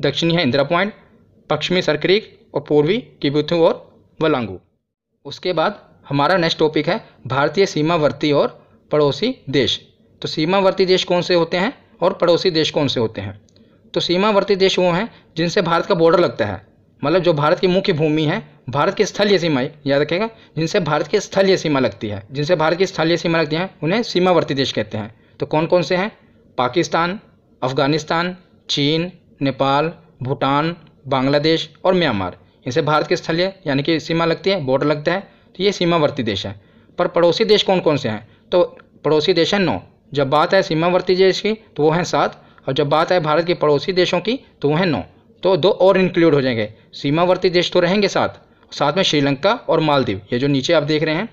दक्षिणी है इंदिरा पॉइंट पश्चिमी सरक्रीक और पूर्वी किबूथू और वलांगो उसके बाद हमारा नेक्स्ट टॉपिक है भारतीय सीमावर्ती और पड़ोसी देश तो सीमावर्ती देश कौन से होते हैं और पड़ोसी देश कौन से होते हैं तो सीमावर्ती देश वो हैं जिनसे भारत का बॉर्डर लगता है मतलब जो भारत की मुख्य भूमि है भारत की स्थलीय सीमा याद रखेगा जिनसे भारत की स्थलीय सीमा लगती है जिनसे भारत की स्थलीय सीमा लगती है उन्हें सीमावर्ती देश कहते हैं तो कौन कौन से हैं पाकिस्तान अफगानिस्तान चीन नेपाल भूटान बांग्लादेश और म्यांमार इनसे भारत की स्थलीय यानी कि सीमा लगती है बॉर्डर लगता है तो ये सीमावर्ती देश है पर पड़ोसी देश कौन कौन से हैं तो पड़ोसी देश हैं नौ जब बात है सीमावर्ती देश की तो वो हैं सात और जब बात आए भारत के पड़ोसी देशों की तो वह नौ तो दो और इंक्लूड हो जाएंगे सीमावर्ती देश तो रहेंगे साथ साथ में श्रीलंका और मालदीव ये जो नीचे आप देख रहे हैं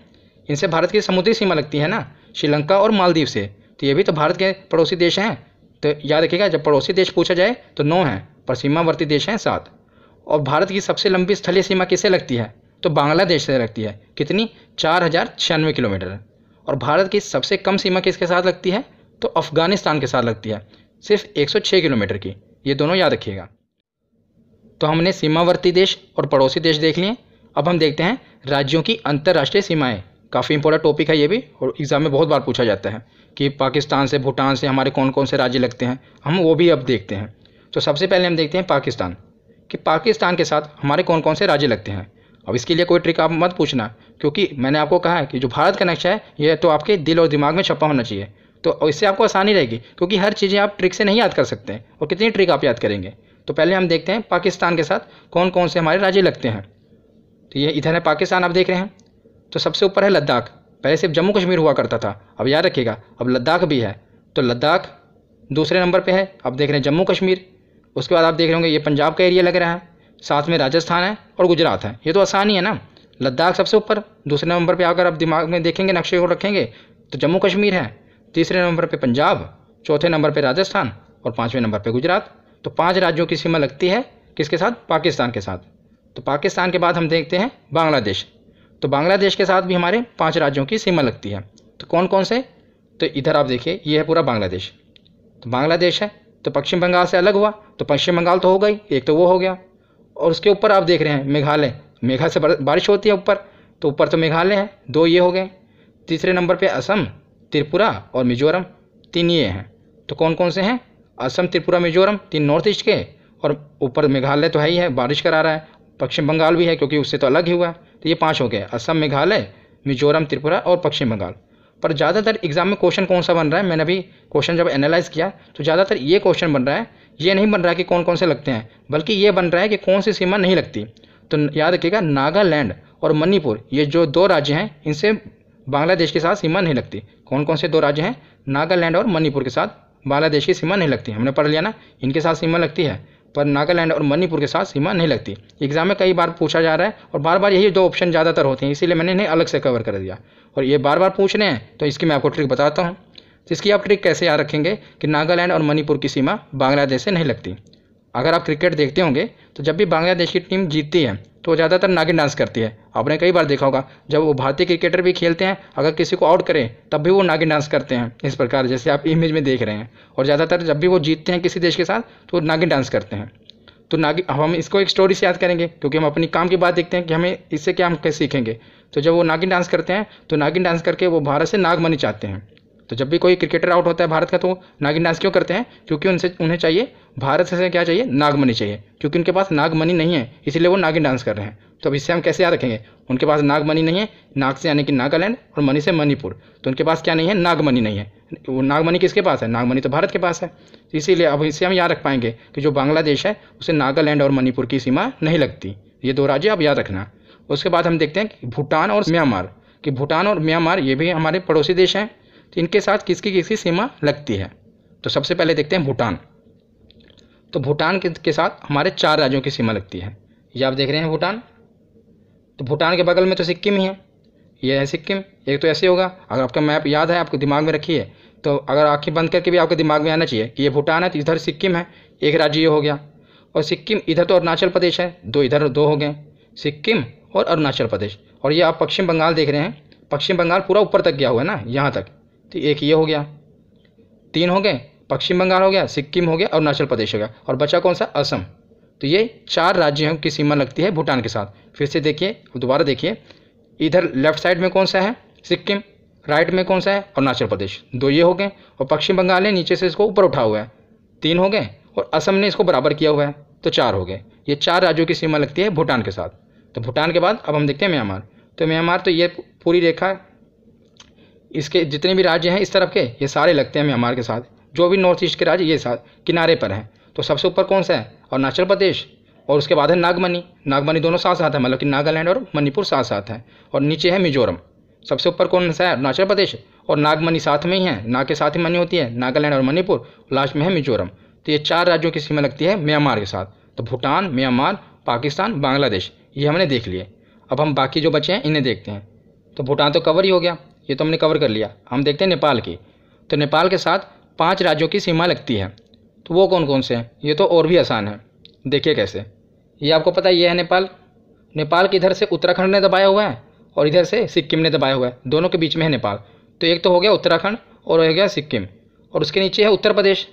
इनसे भारत की समुद्री सीमा लगती है ना श्रीलंका और मालदीव से तो ये भी तो भारत के पड़ोसी देश हैं तो याद रखिएगा जब पड़ोसी देश पूछा जाए तो नौ हैं पर सीमावर्ती देश हैं सात और भारत की सबसे लंबी स्थलीय सीमा किसे लगती है तो बांग्लादेश से लगती है कितनी चार हज़ार छियानवे किलोमीटर और भारत की सबसे कम सीमा किसके साथ लगती है तो अफ़गानिस्तान के साथ लगती है सिर्फ 106 किलोमीटर की ये दोनों याद रखिएगा तो हमने सीमावर्ती देश और पड़ोसी देश देख लिए अब हम देखते हैं राज्यों की अंतर्राष्ट्रीय सीमाएं काफ़ी इंपॉर्टेंट टॉपिक है ये भी और एग्ज़ाम में बहुत बार पूछा जाता है कि पाकिस्तान से भूटान से हमारे कौन कौन से राज्य लगते हैं हम वो भी अब देखते हैं तो सबसे पहले हम देखते हैं पाकिस्तान कि पाकिस्तान के साथ हमारे कौन कौन से राज्य लगते हैं अब इसके लिए कोई ट्रिक आप मत पूछना क्योंकि मैंने आपको कहा है कि जो भारत का नक्शा है यह तो आपके दिल और दिमाग में छपा होना चाहिए तो इससे आपको आसानी रहेगी क्योंकि हर चीज़ें आप ट्रिक से नहीं याद कर सकते हैं और कितनी ट्रिक आप याद करेंगे तो पहले हम देखते हैं पाकिस्तान के साथ कौन कौन से हमारे राज्य लगते हैं तो ये इधर है पाकिस्तान आप देख रहे हैं तो सबसे ऊपर है लद्दाख पहले सिर्फ जम्मू कश्मीर हुआ करता था अब याद रखिएगा अब लद्दाख भी है तो लद्दाख दूसरे नंबर पर है आप देख रहे हैं जम्मू कश्मीर उसके बाद आप देख रहे होंगे ये पंजाब का एरिया लग रहा है साथ में राजस्थान है और गुजरात है ये तो आसानी है ना लद्दाख सबसे ऊपर दूसरे नंबर पर अगर आप दिमाग में देखेंगे नक्शे को रखेंगे तो जम्मू कश्मीर है तीसरे नंबर पर पंजाब चौथे नंबर पर राजस्थान और पाँचवें नंबर पर गुजरात तो पाँच राज्यों की सीमा लगती है किसके साथ पाकिस्तान के साथ तो पाकिस्तान के बाद हम देखते हैं बांग्लादेश तो बांग्लादेश के साथ भी हमारे पाँच राज्यों की सीमा लगती है तो कौन कौन से तो इधर आप देखिए ये है पूरा बांग्लादेश तो बांग्लादेश है तो पश्चिम बंगाल से अलग हुआ तो पश्चिम बंगाल तो हो गई एक तो वो हो गया और उसके ऊपर आप देख रहे हैं मेघालय मेघा से बारिश होती है ऊपर तो ऊपर तो मेघालय है दो ये हो गए तीसरे नंबर पर असम त्रिपुरा और मिजोरम तीन ये हैं तो कौन कौन से हैं असम त्रिपुरा मिजोरम तीन नॉर्थ ईस्ट के और ऊपर मेघालय तो है ही है बारिश करा रहा है पश्चिम बंगाल भी है क्योंकि उससे तो अलग ही हुआ तो ये पाँच हो गए असम मेघालय मिजोरम त्रिपुरा और पश्चिम बंगाल पर ज़्यादातर एग्जाम में क्वेश्चन कौन सा बन रहा है मैंने अभी क्वेश्चन जब एनालाइज किया तो ज़्यादातर ये क्वेश्चन बन रहा है ये नहीं बन रहा है कि कौन कौन से लगते हैं बल्कि ये बन रहा है कि कौन सी सीमा नहीं लगती तो याद रखिएगा नागालैंड और मणिपुर ये जो दो राज्य हैं इनसे बांग्लादेश के साथ सीमा नहीं लगती कौन कौन से दो राज्य हैं नागालैंड और मणिपुर के साथ बांग्लादेश की सीमा नहीं लगती हमने पढ़ लिया ना इनके साथ सीमा लगती है पर नागालैंड और मणिपुर के साथ सीमा नहीं लगती एग्जाम में कई बार पूछा जा रहा है और बार बार यही दो ऑप्शन ज़्यादातर होते हैं इसीलिए मैंने इन्हें अलग से कवर कर दिया और ये बार बार पूछ रहे हैं तो इसकी मैं आपको ट्रिक बताता हूँ जिसकी आप ट्रिक कैसे याद रखेंगे कि नागालैंड और मणिपुर की सीमा बांग्लादेश से नहीं लगती अगर आप क्रिकेट देखते होंगे तो जब भी बांग्लादेश की टीम जीतती है तो ज़्यादातर नागिन डांस करती है आपने कई बार देखा होगा जब वो भारतीय क्रिकेटर भी खेलते हैं अगर किसी को आउट करें तब भी वो नागिन डांस करते हैं इस प्रकार जैसे आप इमेज में देख रहे हैं और ज़्यादातर जब भी वो जीतते हैं किसी देश के साथ तो नागिन डांस करते हैं तो नागिन हम इसको एक स्टोरी से याद करेंगे क्योंकि हम अपनी काम की बात देखते हैं कि हमें इससे क्या हम कैसे सीखेंगे तो जब वो नागिन डांस करते हैं तो नागिन डांस करके वो भारत से नागमनी चाहते हैं तो जब भी कोई क्रिकेटर आउट होता है भारत का तो नागिन डांस क्यों करते हैं क्योंकि उनसे उन्हें चाहिए भारत से क्या चाहिए नागमणि चाहिए क्योंकि उनके पास नागमणि नहीं है इसीलिए वो नागिन डांस कर रहे हैं तो अब इससे हम कैसे याद रखेंगे उनके पास नागमणि नहीं है नाग से यानी कि नागालैंड और मणि से मणिपुर तो उनके पास क्या नहीं है नागमणि नहीं है वो नागमणि किसके पास है नागमणि तो भारत के पास है इसीलिए अब इससे हम याद रख पाएंगे कि जो बांग्लादेश है उसे नागालैंड और मणिपुर की सीमा नहीं लगती ये दो राज्य आप याद रखना उसके बाद हम देखते हैं कि भूटान और म्यांमार कि भूटान और म्यांमार ये भी हमारे पड़ोसी देश हैं तो इनके साथ किसकी किसकी सीमा लगती है तो सबसे पहले देखते हैं भूटान तो भूटान के, के साथ हमारे चार राज्यों की सीमा लगती है ये आप देख रहे हैं भूटान तो भूटान के बगल में तो सिक्किम ही है ये है सिक्किम एक तो ऐसे होगा अगर आपका मैप याद है आपको दिमाग में रखिए तो अगर आँखें बंद करके भी आपके दिमाग में आना चाहिए कि ये भूटान है तो इधर सिक्किम है एक राज्य ये हो गया और सिक्किम इधर तो अरुणाचल प्रदेश है दो इधर दो हो गए सिक्किम और अरुणाचल प्रदेश और ये आप पश्चिम बंगाल देख रहे हैं पश्चिम बंगाल पूरा ऊपर तक गया हुआ है ना यहाँ तक तो एक ये हो गया तीन हो गए पश्चिम बंगाल हो गया सिक्किम हो गया अरुणाचल प्रदेश हो गया और बचा कौन सा असम तो ये चार राज्य हैं उनकी सीमा लगती है भूटान के साथ फिर से देखिए दोबारा देखिए इधर लेफ्ट साइड में कौन सा है सिक्किम राइट में कौन सा है अरुणाचल प्रदेश दो ये हो गए और पश्चिम बंगाल ने नीचे से इसको ऊपर उठा हुआ है तीन हो गए और असम ने इसको बराबर किया हुआ है तो चार हो गए ये चार राज्यों की सीमा लगती है भूटान के साथ तो भूटान के बाद अब हम देखते हैं म्यांमार तो म्यांमार तो ये पूरी रेखा इसके जितने भी राज्य हैं इस तरफ के ये सारे लगते हैं म्यांमार के साथ जो भी नॉर्थ ईस्ट के राज्य ये साथ किनारे पर हैं तो सबसे ऊपर कौन सा है अरुणाचल प्रदेश और उसके बाद है नागमनी नागमनी दोनों साथ साथ हैं मतलब कि नागालैंड और मणिपुर साथ साथ हैं और नीचे है मिजोरम सबसे ऊपर कौन सा है अरुणाचल प्रदेश और नागमनी साथ में ही है नाग के साथ ही मनी होती है नागालैंड और मणिपुर लास्ट में है मिजोरम तो ये चार राज्यों की सीमा लगती है म्यांमार के साथ तो भूटान म्यांमार पाकिस्तान बांग्लादेश ये हमने देख लिए अब हम बाकी जो बचे हैं इन्हें देखते हैं तो भूटान तो कवर ही हो गया ये तो हमने कवर कर लिया हम देखते हैं नेपाल की तो नेपाल के साथ पाँच राज्यों की सीमा लगती है तो वो कौन कौन से हैं ये तो और भी आसान है देखिए कैसे ये आपको पता ये है नेपाल नेपाल के इधर से उत्तराखंड ने दबाया हुआ है और इधर से सिक्किम ने दबाया हुआ है दोनों के बीच में है नेपाल तो एक तो हो गया उत्तराखंड और हो गया सिक्किम और उसके नीचे है उत्तर प्रदेश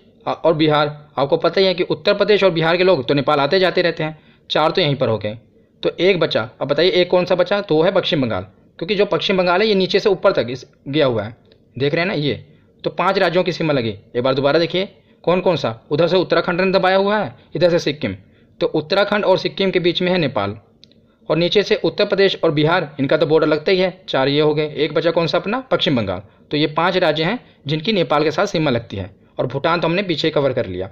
और बिहार आपको पता ही है कि उत्तर प्रदेश और बिहार के लोग तो नेपाल आते जाते रहते हैं चार तो यहीं पर हो गए तो एक बचा अब बताइए एक कौन सा बचा तो वो है पश्चिम बंगाल क्योंकि जो पश्चिम बंगाल है ये नीचे से ऊपर तक गया हुआ है देख रहे हैं ना ये तो पांच राज्यों की सीमा लगी एक बार दोबारा देखिए कौन कौन सा उधर से उत्तराखंड ने दबाया हुआ है इधर से सिक्किम तो उत्तराखंड और सिक्किम के बीच में है नेपाल और नीचे से उत्तर प्रदेश और बिहार इनका तो बॉर्डर लगता ही है चार ये हो गए एक बचा कौन सा अपना पश्चिम बंगाल तो ये पाँच राज्य हैं जिनकी नेपाल के साथ सीमा लगती है और भूटान तो हमने पीछे कवर कर लिया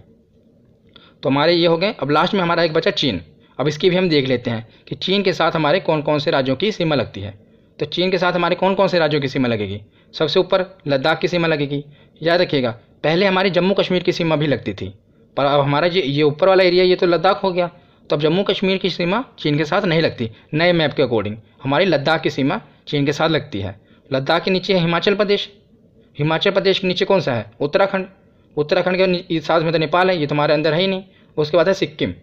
तो हमारे ये हो गए अब लास्ट में हमारा एक बचा चीन अब इसकी भी हम देख लेते हैं कि चीन के साथ हमारे कौन कौन से राज्यों की सीमा लगती है तो चीन के साथ हमारे कौन कौन से राज्यों की सीमा लगेगी सबसे ऊपर लद्दाख की सीमा लगेगी याद रखिएगा पहले हमारी जम्मू कश्मीर की सीमा भी लगती थी पर अब हमारा ये ये ऊपर वाला एरिया ये तो लद्दाख हो गया तो अब जम्मू कश्मीर की सीमा चीन के साथ नहीं लगती नए मैप के अकॉर्डिंग हमारी लद्दाख की सीमा चीन के साथ लगती है लद्दाख के नीचे है हिमाचल प्रदेश हिमाचल प्रदेश के नीचे कौन सा है उत्तराखंड उत्तराखंड के साथ में तो नेपाल है ये तुम्हारे तो अंदर है ही नहीं उसके बाद है सिक्किम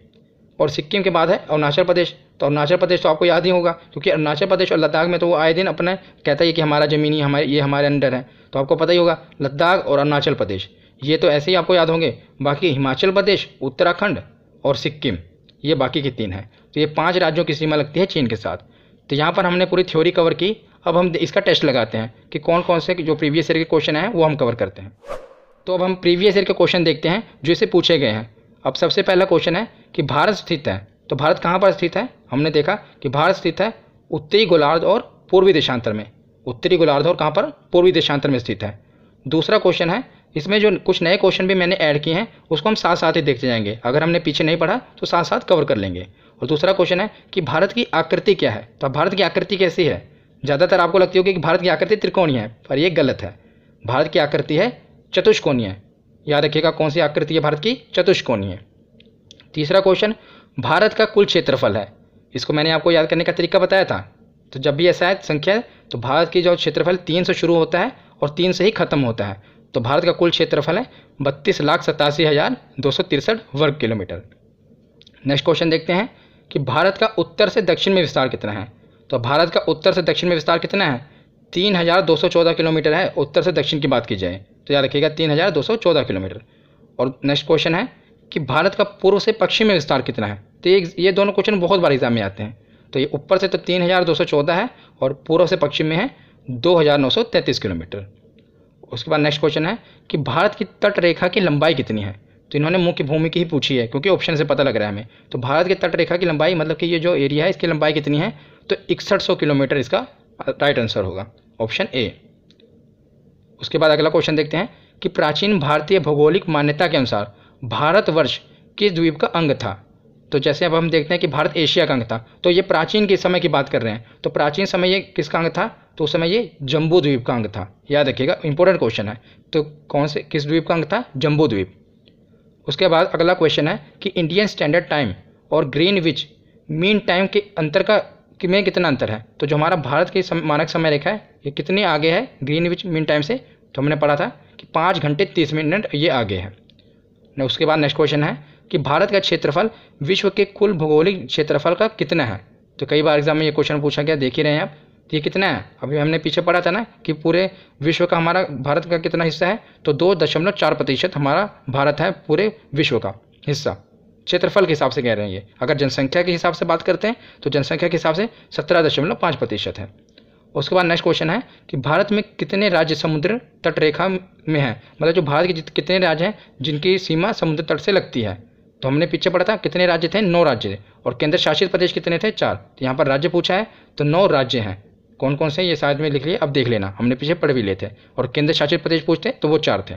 और सिक्किम के बाद है अरुणाचल प्रदेश तो अरुणाचल प्रदेश तो आपको याद ही होगा क्योंकि अरुणाचल प्रदेश और लद्दाख में तो वो आए दिन अपने कहता है कि हमारा ज़मीनी हमारे ये हमारे अंडर है तो आपको पता ही होगा लद्दाख और अरुणाचल प्रदेश ये तो ऐसे ही आपको याद होंगे बाकी हिमाचल प्रदेश उत्तराखंड और सिक्किम ये बाकी के तीन हैं तो ये पाँच राज्यों की सीमा लगती है चीन के साथ तो यहाँ पर हमने पूरी थ्योरी कवर की अब हम इसका टेस्ट लगाते हैं कि कौन कौन से जो प्रीवियस ईयर के क्वेश्चन हैं वो हम कवर करते हैं तो अब हम प्रीवियस ईयर के क्वेश्चन देखते हैं जो इसे पूछे गए हैं अब सबसे पहला क्वेश्चन है कि भारत स्थित है तो भारत कहाँ पर स्थित है हमने देखा कि भारत स्थित है उत्तरी गोलार्ध और पूर्वी देशांतर में उत्तरी गोलार्ध और कहाँ पर पूर्वी देशांतर में स्थित है दूसरा क्वेश्चन है इसमें जो कुछ नए क्वेश्चन भी मैंने ऐड किए हैं उसको हम साथ साथ ही देखते जाएंगे अगर हमने पीछे नहीं पढ़ा तो साथ साथ कवर कर लेंगे और दूसरा क्वेश्चन है कि भारत की आकृति क्या है तो भारत की आकृति कैसी है ज़्यादातर आपको लगती होगी कि भारत की आकृति त्रिकोणीय है पर यह गलत है भारत की आकृति है चतुष्कोणीय याद रखिएगा कौन सी आकृति है भारत की चतुष्कोणीय तीसरा क्वेश्चन भारत का कुल क्षेत्रफल है इसको मैंने आपको याद करने का तरीका बताया था तो जब भी ऐसा है संख्या है, तो भारत की जो क्षेत्रफल तीन से शुरू होता है और तीन से ही खत्म होता है तो भारत का कुल क्षेत्रफल है बत्तीस लाख सतासी हज़ार दो सौ तिरसठ वर्ग किलोमीटर नेक्स्ट क्वेश्चन देखते हैं कि भारत का उत्तर से दक्षिण में विस्तार कितना है तो भारत का उत्तर से दक्षिण में विस्तार कितना है तीन हज़ार दो सौ चौदह किलोमीटर है उत्तर से दक्षिण की बात की जाए तो याद रखिएगा तीन हज़ार दो सौ चौदह किलोमीटर और नेक्स्ट क्वेश्चन है कि भारत का पूर्व से पश्चिम में विस्तार कितना है तो ये ये दोनों क्वेश्चन बहुत बार एग्जाम में आते हैं तो ये ऊपर से तो तीन हज़ार दो सौ चौदह है और पूर्व से पश्चिम में है दो हज़ार नौ सौ तैंतीस किलोमीटर उसके बाद नेक्स्ट क्वेश्चन है कि भारत की तट रेखा की लंबाई कितनी है तो इन्होंने मुख्य भूमि की ही पूछी है क्योंकि ऑप्शन से पता लग रहा है हमें तो भारत की तट रेखा की लंबाई मतलब कि ये जो एरिया है इसकी लंबाई कितनी है तो इकसठ सौ किलोमीटर इसका राइट आंसर होगा ऑप्शन ए उसके बाद अगला क्वेश्चन देखते हैं कि प्राचीन भारतीय भौगोलिक मान्यता के अनुसार भारतवर्ष किस द्वीप का अंग था तो जैसे अब हम देखते हैं कि भारत एशिया का अंग था तो ये प्राचीन के समय की बात कर रहे हैं तो प्राचीन समय ये किसका अंग था तो उस समय ये जम्बू द्वीप का अंग था याद रखिएगा इंपॉर्टेंट क्वेश्चन है तो कौन से किस द्वीप का अंग था जम्बू द्वीप उसके बाद अगला क्वेश्चन है कि इंडियन स्टैंडर्ड टाइम और ग्रीन विच मीन टाइम के अंतर का कि में कितना अंतर है तो जो हमारा भारत की सम, मानक समय रेखा है ये कितने आगे है ग्रीनविच मिन टाइम से तो हमने पढ़ा था कि पाँच घंटे तीस मिनट ये आगे है ना उसके बाद नेक्स्ट क्वेश्चन है कि भारत का क्षेत्रफल विश्व के कुल भौगोलिक क्षेत्रफल का कितना है तो कई बार एग्जाम में ये क्वेश्चन पूछा गया देख ही रहे हैं आप तो ये कितना है अभी हमने पीछे पढ़ा था ना कि पूरे विश्व का हमारा भारत का कितना हिस्सा है तो दो दशमलव चार प्रतिशत हमारा भारत है पूरे विश्व का हिस्सा क्षेत्रफल के हिसाब से कह रहे हैं ये अगर जनसंख्या के हिसाब से बात करते हैं तो जनसंख्या के हिसाब से सत्रह दशमलव पाँच प्रतिशत है उसके बाद नेक्स्ट क्वेश्चन है कि भारत में कितने राज्य समुद्र तट रेखा में हैं मतलब जो भारत के कितने राज्य हैं जिनकी सीमा समुद्र तट से लगती है तो हमने पीछे पढ़ा था कितने राज्य थे नौ राज्य और केंद्र शासित प्रदेश कितने थे चार तो यहाँ पर राज्य पूछा है तो नौ राज्य हैं कौन कौन से ये शायद में लिख लिए अब देख लेना हमने पीछे पढ़ भी लिए थे और केंद्र शासित प्रदेश पूछते तो वो चार थे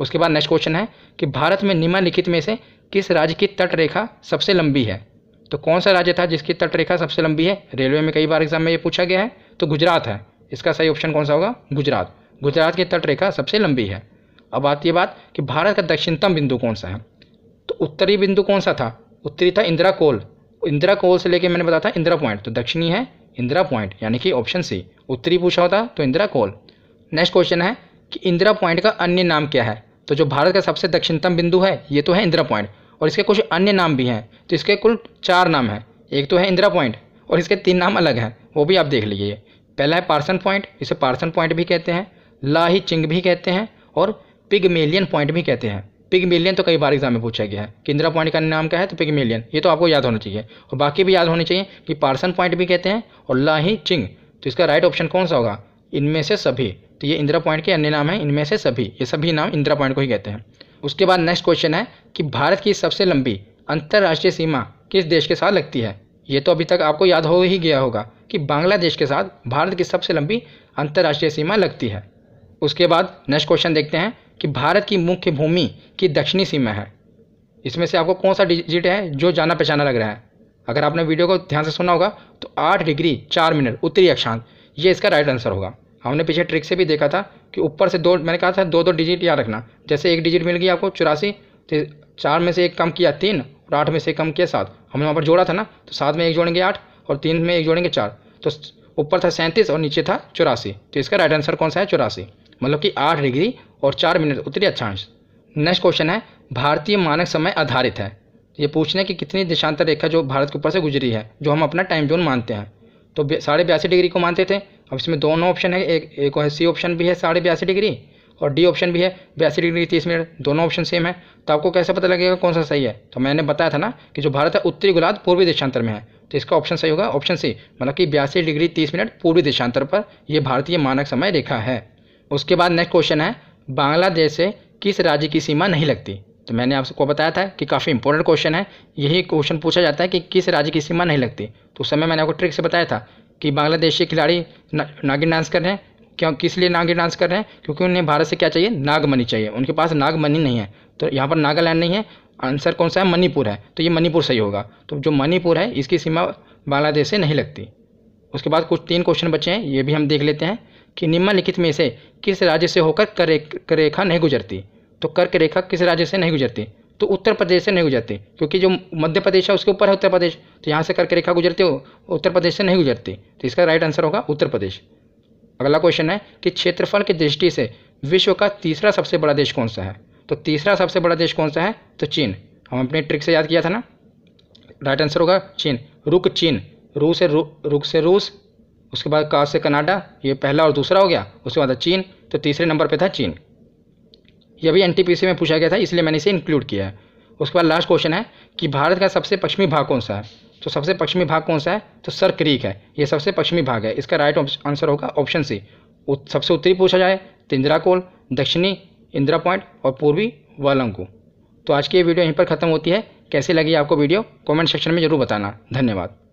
उसके बाद नेक्स्ट क्वेश्चन है कि भारत में निम्नलिखित में से किस राज्य की तट रेखा सबसे लंबी है तो कौन सा राज्य था जिसकी तट रेखा सबसे लंबी है रेलवे में कई बार एग्जाम में ये पूछा गया है तो गुजरात है इसका सही ऑप्शन कौन सा होगा गुजरात गुजरात की तट रेखा सबसे लंबी है अब आती है बात कि भारत का दक्षिणतम बिंदु कौन सा है तो उत्तरी बिंदु कौन सा था उत्तरी था इंदिरा कोल इंदिरा कोल से लेके मैंने बताया था इंदिरा पॉइंट तो दक्षिणी है इंदिरा पॉइंट यानी कि ऑप्शन सी उत्तरी पूछा होता तो इंदिरा कोल नेक्स्ट क्वेश्चन है कि इंदिरा पॉइंट का अन्य नाम क्या है तो जो भारत का सबसे दक्षिणतम बिंदु है ये तो है इंदिरा पॉइंट और इसके कुछ अन्य नाम भी हैं तो इसके कुल चार नाम हैं एक तो है इंदिरा पॉइंट और इसके तीन नाम अलग हैं वो भी आप देख लीजिए पहला है पार्सन पॉइंट इसे पार्सन पॉइंट भी कहते हैं लाही चिंग भी कहते हैं और पिगमेलियन पॉइंट भी कहते हैं पिगमेलियन तो कई बार एग्जाम में पूछा गया है कि इंदिरा पॉइंट का नाम क्या है तो पिगमेलियन ये तो आपको याद होना चाहिए और बाकी भी याद होने चाहिए कि पार्सन पॉइंट भी कहते हैं और लाही चिंग तो इसका राइट ऑप्शन कौन सा होगा इनमें से सभी तो ये इंदिरा पॉइंट के अन्य नाम हैं इनमें से सभी ये सभी नाम इंदिरा पॉइंट को ही कहते हैं उसके बाद नेक्स्ट क्वेश्चन है कि भारत की सबसे लंबी अंतर्राष्ट्रीय सीमा किस देश के साथ लगती है ये तो अभी तक आपको याद हो ही गया होगा कि बांग्लादेश के साथ भारत की सबसे लंबी अंतर्राष्ट्रीय सीमा लगती है उसके बाद नेक्स्ट क्वेश्चन देखते हैं कि भारत की मुख्य भूमि की दक्षिणी सीमा है इसमें से आपको कौन सा डिजिट है जो जाना पहचाना लग रहा है अगर आपने वीडियो को ध्यान से सुना होगा तो आठ डिग्री चार मिनट उत्तरी अक्षांश ये इसका राइट आंसर होगा हमने पीछे ट्रिक से भी देखा था कि ऊपर से दो मैंने कहा था दो दो डिजिट याद रखना जैसे एक डिजिट मिल गई आपको चौरासी तो चार में से एक कम किया तीन और आठ में से एक कम किया सात हमने वहाँ पर जोड़ा था ना तो सात में एक जोड़ेंगे आठ और तीन में एक जोड़ेंगे चार तो ऊपर था सैंतीस और नीचे था चौरासी तो इसका राइट आंसर कौन सा है चौरासी मतलब कि आठ डिग्री और चार मिनट उत्तरी अच्छांश नेक्स्ट क्वेश्चन है भारतीय मानक समय आधारित है ये पूछना है कि कितनी दिशांतर रेखा जो भारत के ऊपर से गुजरी है जो हम अपना टाइम जोन मानते हैं तो साढ़े बयासी डिग्री को मानते थे अब इसमें दोनों ऑप्शन है एक एक है सी ऑप्शन भी है साढ़े बयासी डिग्री और डी ऑप्शन भी है बयासी डिग्री तीस मिनट दोनों ऑप्शन सेम है तो आपको कैसे पता लगेगा कौन सा सही है तो मैंने बताया था ना कि जो भारत है उत्तरी गुलाद पूर्वी देशांतर में है तो इसका ऑप्शन सही होगा ऑप्शन सी मतलब कि बयासी डिग्री तीस मिनट पूर्वी देशांतर पर यह भारतीय मानक समय रेखा है उसके बाद नेक्स्ट क्वेश्चन है बांग्लादेश से किस राज्य की सीमा नहीं लगती तो मैंने आपको बताया था कि काफ़ी इंपॉर्टेंट क्वेश्चन है यही क्वेश्चन पूछा जाता है कि किस राज्य की सीमा नहीं लगती तो उस समय मैंने आपको ट्रिक से बताया था कि बांग्लादेशी खिलाड़ी ना, नागिन डांस कर रहे हैं क्यों किस लिए नागिन डांस कर रहे हैं क्योंकि उन्हें भारत से क्या चाहिए नाग मनी चाहिए उनके पास नाग मनी नहीं है तो यहाँ पर नागालैंड नहीं है आंसर कौन सा है मणिपुर है तो ये मणिपुर सही होगा तो जो मणिपुर है इसकी सीमा बांग्लादेश से नहीं लगती उसके बाद कुछ तीन क्वेश्चन बचे हैं ये भी हम देख लेते हैं कि निम्नलिखित में से किस राज्य से होकर कर रेखा नहीं गुजरती तो कर्क रेखा किस राज्य से नहीं गुजरती तो उत्तर प्रदेश से नहीं गुजरते क्योंकि जो मध्य प्रदेश है उसके ऊपर है उत्तर प्रदेश तो यहाँ से करके रेखा गुजरते हो उत्तर प्रदेश से नहीं गुजरते तो इसका राइट आंसर होगा उत्तर प्रदेश अगला क्वेश्चन है कि क्षेत्रफल की दृष्टि से विश्व का तीसरा सबसे बड़ा देश कौन सा है तो तीसरा सबसे बड़ा देश कौन सा है तो चीन हम अपने ट्रिक से याद किया था ना राइट आंसर होगा चीन रुक चीन रू से रुक से रूस उसके बाद का से कनाडा ये पहला और दूसरा हो गया उसके बाद चीन तो तीसरे नंबर पे था चीन यह भी एनटीपीसी में पूछा गया था इसलिए मैंने इसे इंक्लूड किया है उसके बाद लास्ट क्वेश्चन है कि भारत का सबसे पश्चिमी भाग कौन सा है तो सबसे पश्चिमी भाग कौन सा है तो सर क्रीक है ये सबसे पश्चिमी भाग है इसका राइट आंसर होगा ऑप्शन सी सबसे उत्तरी पूछा जाए तो इंदिराकोल दक्षिणी इंदिरा पॉइंट और पूर्वी वालंगू तो आज की ये वीडियो यहीं पर ख़त्म होती है कैसी लगी आपको वीडियो कमेंट सेक्शन में ज़रूर बताना धन्यवाद